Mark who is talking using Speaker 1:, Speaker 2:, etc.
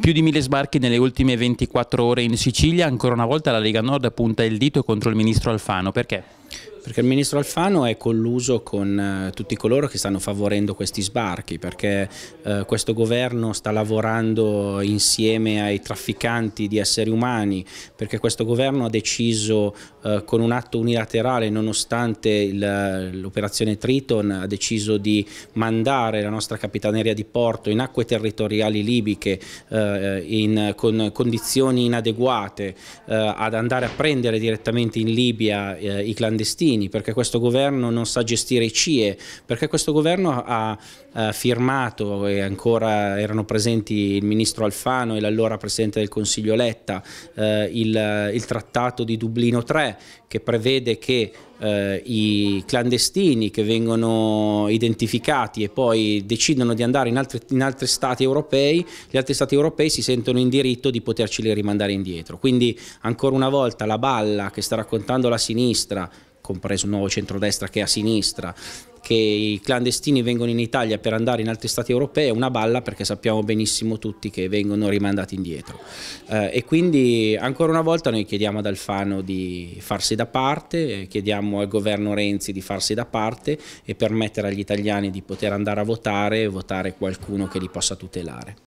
Speaker 1: Più di mille sbarchi nelle ultime 24 ore in Sicilia, ancora una volta la Lega Nord punta il
Speaker 2: dito contro il ministro Alfano, perché? Perché il ministro Alfano è colluso con eh, tutti coloro che stanno favorendo questi sbarchi, perché eh, questo governo sta lavorando insieme ai trafficanti di esseri umani, perché questo governo ha deciso eh, con un atto unilaterale, nonostante l'operazione Triton, ha deciso di mandare la nostra capitaneria di porto in acque territoriali libiche eh, in, con condizioni inadeguate eh, ad andare a prendere direttamente in Libia eh, i clandestini Salvini, perché questo governo non sa gestire i CIE, perché questo governo ha, firmato e ancora erano presenti il ministro Alfano e l'allora Presidente del Consiglio Letta, eh, il, il trattato di Dublino 3 che prevede che eh, i clandestini che vengono identificati e poi decidono di andare in altri, in altri, stati europei, gli altri stati europei si sentono in diritto di poterceli rimandare indietro. Quindi ancora una volta la balla che sta raccontando la sinistra compreso il nuovo centrodestra che è a sinistra, che i clandestini vengono in Italia per andare in altri stati europei è una balla perché sappiamo benissimo tutti che vengono rimandati indietro. Eh, e quindi ancora una volta noi chiediamo ad Alfano di farsi da parte, eh, chiediamo al governo Renzi di farsi da parte e permettere agli italiani di poter andare a votare e votare qualcuno che li possa tutelare.